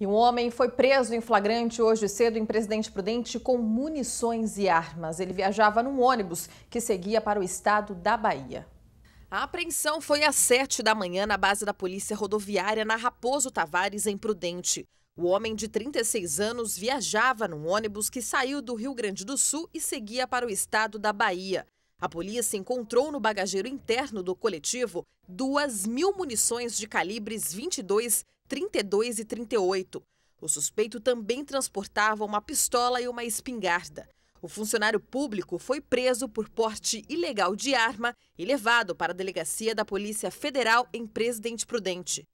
E um homem foi preso em flagrante hoje cedo em Presidente Prudente com munições e armas. Ele viajava num ônibus que seguia para o estado da Bahia. A apreensão foi às 7 da manhã na base da Polícia Rodoviária na Raposo Tavares, em Prudente. O homem de 36 anos viajava num ônibus que saiu do Rio Grande do Sul e seguia para o estado da Bahia. A polícia encontrou no bagageiro interno do coletivo duas mil munições de calibres 22 32 e 38. O suspeito também transportava uma pistola e uma espingarda. O funcionário público foi preso por porte ilegal de arma e levado para a delegacia da Polícia Federal em Presidente Prudente.